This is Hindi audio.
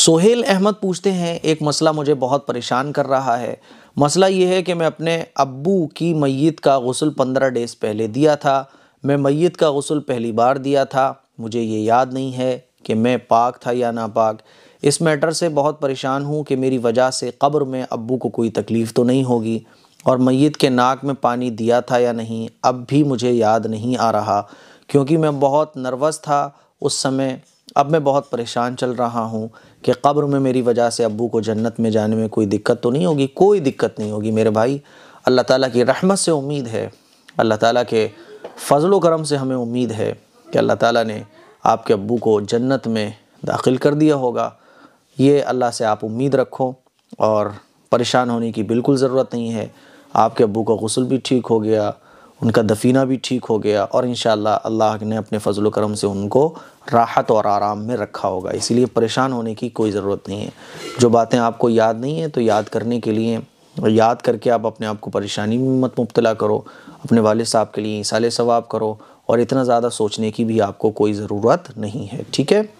सोहेल अहमद पूछते हैं एक मसला मुझे बहुत परेशान कर रहा है मसला ये है कि मैं अपने अब्बू की मैत का गसल पंद्रह डेज़ पहले दिया था मैं मैत का गसल पहली बार दिया था मुझे ये याद नहीं है कि मैं पाक था या ना पाक इस मैटर से बहुत परेशान हूँ कि मेरी वजह से कब्र में अब्बू को कोई तकलीफ़ तो नहीं होगी और मैत के नाक में पानी दिया था या नहीं अब भी मुझे याद नहीं आ रहा क्योंकि मैं बहुत नर्वस था उस समय अब मैं बहुत परेशान चल रहा हूँ कि कब्र में मेरी वजह से अबू को जन्नत में जाने में कोई दिक्कत तो नहीं होगी कोई दिक्कत नहीं होगी मेरे भाई अल्लाह ताला की रहमत से उम्मीद है अल्लाह ताला के फ़जल करम से हमें उम्मीद है कि अल्लाह ताला ने आपके अबू को जन्नत में दाखिल कर दिया होगा ये अल्लाह से आप उम्मीद रखो और परेशान होने की बिल्कुल ज़रूरत नहीं है आपके अबू का गसल भी ठीक हो गया उनका दफीना भी ठीक हो गया और इन अल्लाह ने अपने फ़जल करम से उनको राहत और आराम में रखा होगा इसीलिए परेशान होने की कोई ज़रूरत नहीं है जो बातें आपको याद नहीं है तो याद करने के लिए याद करके आप अपने आप को परेशानी में मत मुबतला करो अपने वाले साहब के लिए इसाले सवाब करो और इतना ज़्यादा सोचने की भी आपको कोई ज़रूरत नहीं है ठीक है